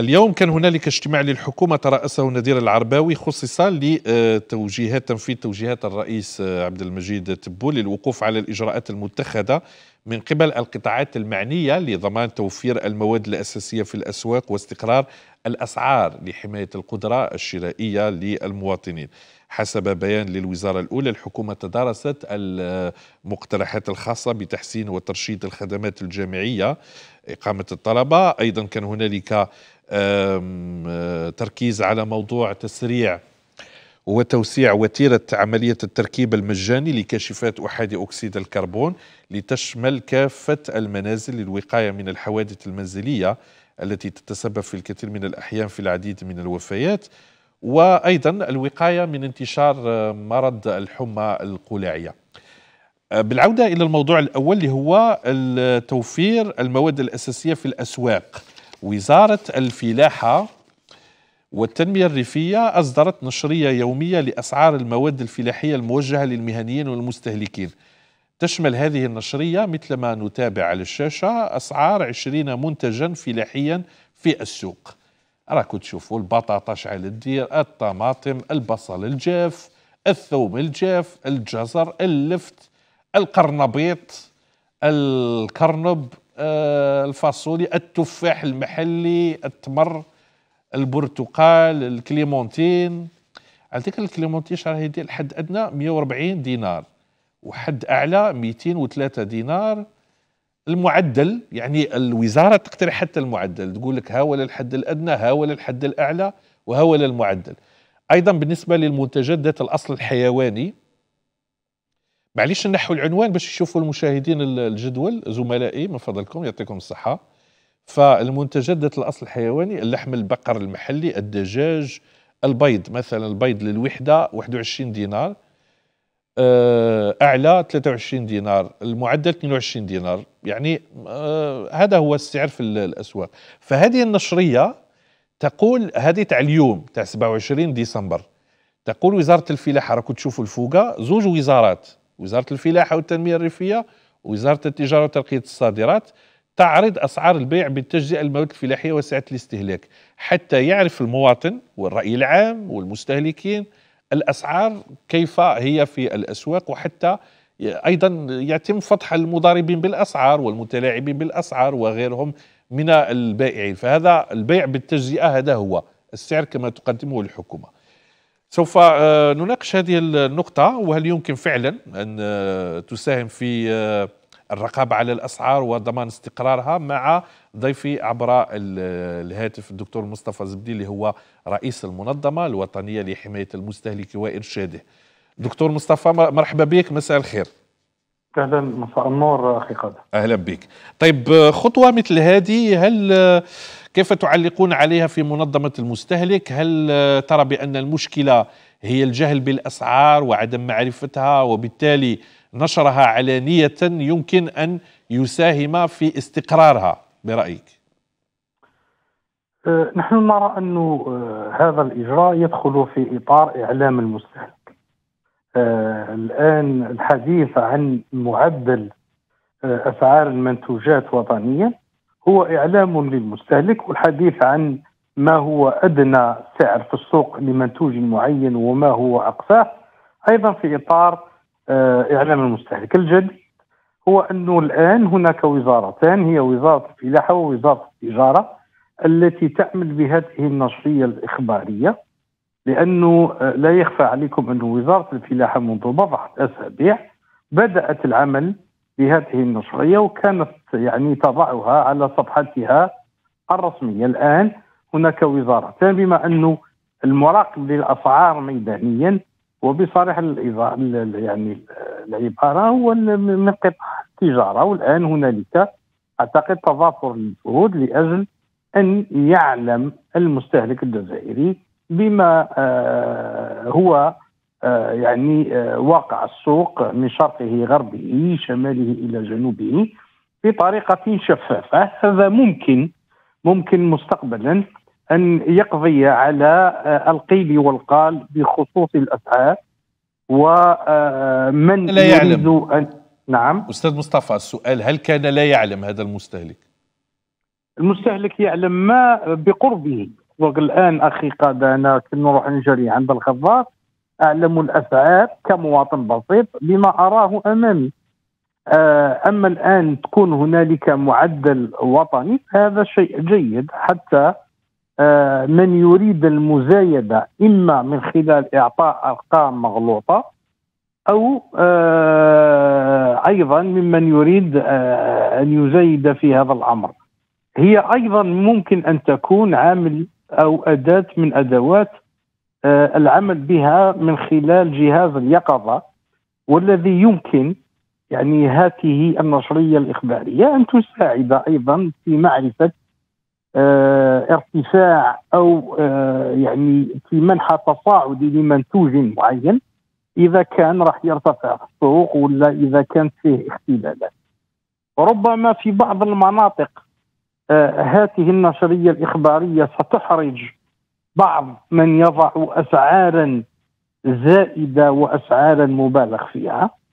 اليوم كان هنالك اجتماع للحكومة ترأسه نذير العرباوي خصص لتوجيهات تنفيذ توجيهات الرئيس عبد المجيد تبو للوقوف على الإجراءات المتخذة من قبل القطاعات المعنية لضمان توفير المواد الأساسية في الأسواق واستقرار الأسعار لحماية القدرة الشرائية للمواطنين حسب بيان للوزارة الأولى الحكومة تدارست المقترحات الخاصة بتحسين وترشيد الخدمات الجامعية إقامة الطلبة أيضا كان هنالك آه، تركيز على موضوع تسريع وتوسيع وتيرة عملية التركيب المجاني لكاشفات أحادي أكسيد الكربون لتشمل كافة المنازل للوقاية من الحوادث المنزلية التي تتسبب في الكثير من الأحيان في العديد من الوفيات وأيضا الوقاية من انتشار آه، مرض الحمى القلاعية آه، بالعودة إلى الموضوع الأول اللي هو توفير المواد الأساسية في الأسواق وزارة الفلاحة والتنمية الريفية أصدرت نشرية يومية لأسعار المواد الفلاحية الموجهة للمهنيين والمستهلكين تشمل هذه النشرية مثلما نتابع على الشاشة أسعار 20 منتجا فلاحيا في السوق راكو تشوفوا البطاطا شعل الدير الطماطم البصل الجاف الثوم الجاف الجزر اللفت القرنبيط الكرنب آه، الفاصوليا التفاح المحلي التمر البرتقال الكليمونتين على ذكر الكليمونتين شراه يدير الحد ادنى 140 دينار وحد اعلى 203 دينار المعدل يعني الوزاره تقترح حتى المعدل تقول لك ها ولا الحد الادنى ها ولا الحد الاعلى وها ولا المعدل ايضا بالنسبه للمنتجات ذات الاصل الحيواني معليش نحو العنوان باش يشوفوا المشاهدين الجدول زملائي من فضلكم يعطيكم الصحه فالمنتجات ذات الاصل الحيواني اللحم البقر المحلي الدجاج البيض مثلا البيض للوحده 21 دينار آه، اعلى 23 دينار المعدل 22 دينار يعني آه، هذا هو السعر في الاسواق فهذه النشريه تقول هذه تاع اليوم تاع 27 ديسمبر تقول وزاره الفلاحه راكم تشوفوا الفوقة زوج وزارات وزاره الفلاحه والتنميه الريفيه وزاره التجاره وترقيه الصادرات تعرض أسعار البيع بالتجزئة المواد الفلاحية وسعة الاستهلاك حتى يعرف المواطن والرأي العام والمستهلكين الأسعار كيف هي في الأسواق وحتى أيضا يتم فضح المضاربين بالأسعار والمتلاعبين بالأسعار وغيرهم من البائعين فهذا البيع بالتجزئة هذا هو السعر كما تقدمه الحكومة سوف آه، نناقش هذه النقطة وهل يمكن فعلا أن آه، تساهم في آه، الرقابة على الأسعار وضمان استقرارها مع ضيفي عبر الهاتف الدكتور مصطفى زبدي اللي هو رئيس المنظمة الوطنية لحماية المستهلك وإرشاده دكتور مصطفى مرحبا بك مساء الخير اهلا مساء النور اخي خالد اهلا بك طيب خطوه مثل هذه هل كيف تعلقون عليها في منظمه المستهلك هل ترى بان المشكله هي الجهل بالاسعار وعدم معرفتها وبالتالي نشرها علانية يمكن أن يساهم في استقرارها برأيك أه، نحن نرى أن أه، هذا الإجراء يدخل في إطار إعلام المستهلك أه، الآن الحديث عن معدل أسعار المنتوجات وطنيا هو إعلام للمستهلك والحديث عن ما هو أدنى سعر في السوق لمنتوج معين وما هو أقصاه أيضا في إطار آه، إعلام المستهلك الجديد هو أنه الآن هناك وزارتان هي وزارة الفلاحة ووزارة التجارة التي تعمل بهذه النشرية الإخبارية لأنه آه، لا يخفى عليكم أن وزارة الفلاحة منذ بضعة أسابيع بدأت العمل بهذه النشرية وكانت يعني تضعها على صفحتها الرسمية الآن هناك وزارتان بما أنه المراقب للأسعار ميدانيا وبصريح يعني العباره هو من قطاع التجاره والان هنالك اعتقد تضافر للجهود لاجل ان يعلم المستهلك الجزائري بما آه، هو آه، يعني آه، واقع السوق من شرقه غربه شماله الى جنوبه بطريقه شفافه هذا ممكن ممكن مستقبلا ان يقضي على آه، القيل والقال بخصوص الاسعار ومن آه، لا يعلم أن نعم استاذ مصطفى السؤال هل كان لا يعلم هذا المستهلك؟ المستهلك يعلم ما بقربه الان اخي قاد انا كنروح نجري عند الخضار اعلم الاسعار كمواطن بسيط بما اراه امامي آه، اما الان تكون هنالك معدل وطني هذا شيء جيد حتى آه، من يريد المزايده اما من خلال اعطاء ارقام مغلوطه او آه، ايضا ممن يريد آه، ان يزايد في هذا الامر هي ايضا ممكن ان تكون عامل او اداه من ادوات العمل بها من خلال جهاز اليقظه والذي يمكن يعني هاته النشريه الاخباريه ان تساعد ايضا في معرفه آه، ارتفاع او آه، يعني في منحى تصاعدي لمنتوج معين اذا كان راح يرتفع في السوق ولا اذا كانت فيه اختلالات ربما في بعض المناطق آه، هذه النشريه الاخباريه ستحرج بعض من يضع اسعارا زائده واسعارا مبالغ فيها